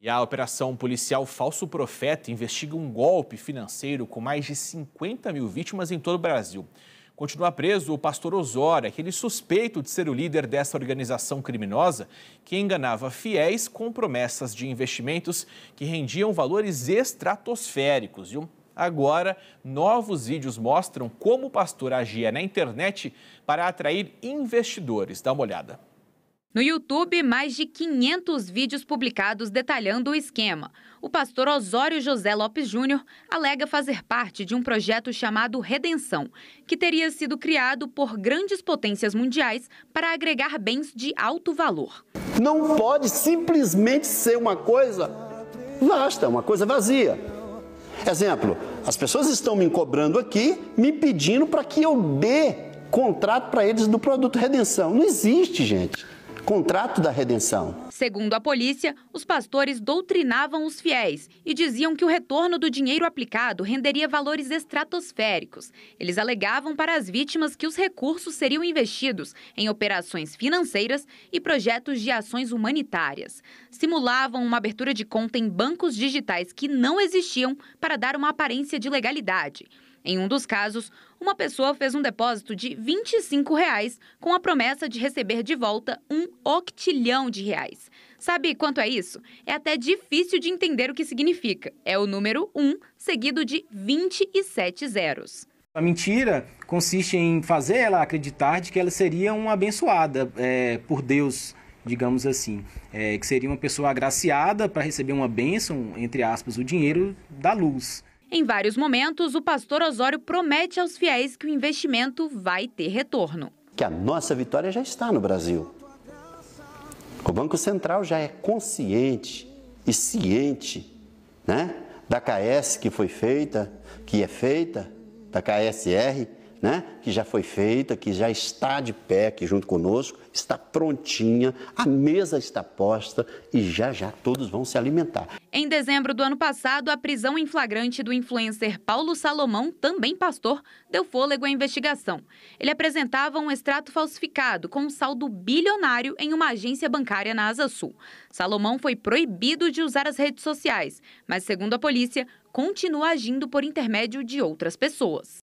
E a operação policial Falso Profeta investiga um golpe financeiro com mais de 50 mil vítimas em todo o Brasil. Continua preso o pastor Osório, aquele suspeito de ser o líder dessa organização criminosa que enganava fiéis com promessas de investimentos que rendiam valores estratosféricos. Viu? Agora, novos vídeos mostram como o pastor agia na internet para atrair investidores. Dá uma olhada. No YouTube, mais de 500 vídeos publicados detalhando o esquema. O pastor Osório José Lopes Júnior alega fazer parte de um projeto chamado Redenção, que teria sido criado por grandes potências mundiais para agregar bens de alto valor. Não pode simplesmente ser uma coisa vasta, uma coisa vazia. Exemplo, as pessoas estão me cobrando aqui, me pedindo para que eu dê contrato para eles do produto Redenção. Não existe, gente contrato da redenção. Segundo a polícia, os pastores doutrinavam os fiéis e diziam que o retorno do dinheiro aplicado renderia valores estratosféricos. Eles alegavam para as vítimas que os recursos seriam investidos em operações financeiras e projetos de ações humanitárias. Simulavam uma abertura de conta em bancos digitais que não existiam para dar uma aparência de legalidade. Em um dos casos, uma pessoa fez um depósito de R$ 25 reais com a promessa de receber de volta um octilhão de reais. Sabe quanto é isso? É até difícil de entender o que significa. É o número 1 seguido de 27 zeros. A mentira consiste em fazer ela acreditar de que ela seria uma abençoada é, por Deus, digamos assim, é, que seria uma pessoa agraciada para receber uma bênção, entre aspas, o dinheiro da luz. Em vários momentos, o pastor Osório promete aos fiéis que o investimento vai ter retorno. Que a nossa vitória já está no Brasil. O Banco Central já é consciente e ciente né, da KS que foi feita, que é feita, da KSR, né, que já foi feita, que já está de pé aqui junto conosco, está prontinha, a mesa está posta e já já todos vão se alimentar. Em dezembro do ano passado, a prisão em flagrante do influencer Paulo Salomão, também pastor, deu fôlego à investigação. Ele apresentava um extrato falsificado com um saldo bilionário em uma agência bancária na Asa Sul. Salomão foi proibido de usar as redes sociais, mas segundo a polícia, continua agindo por intermédio de outras pessoas.